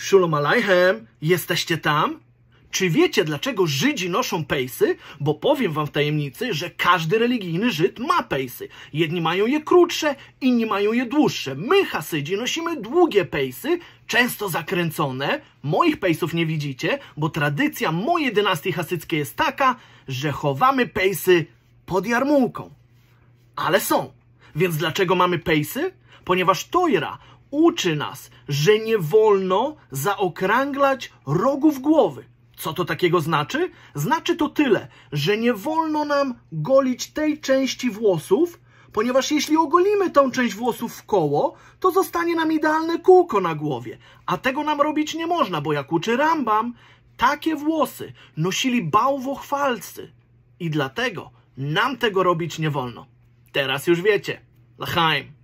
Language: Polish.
Szulom jesteście tam? Czy wiecie, dlaczego Żydzi noszą pejsy? Bo powiem wam w tajemnicy, że każdy religijny Żyd ma pejsy. Jedni mają je krótsze, inni mają je dłuższe. My, Hasydzi, nosimy długie pejsy, często zakręcone. Moich pejsów nie widzicie, bo tradycja mojej dynastii hasyckiej jest taka, że chowamy pejsy pod jarmułką. Ale są. Więc dlaczego mamy pejsy? Ponieważ Tojra uczy nas, że nie wolno zaokrąglać rogów głowy. Co to takiego znaczy? Znaczy to tyle, że nie wolno nam golić tej części włosów, ponieważ jeśli ogolimy tą część włosów w koło, to zostanie nam idealne kółko na głowie. A tego nam robić nie można, bo jak uczy Rambam, takie włosy nosili bałwochwalcy. I dlatego nam tego robić nie wolno. Teraz już wiecie. Lachaim.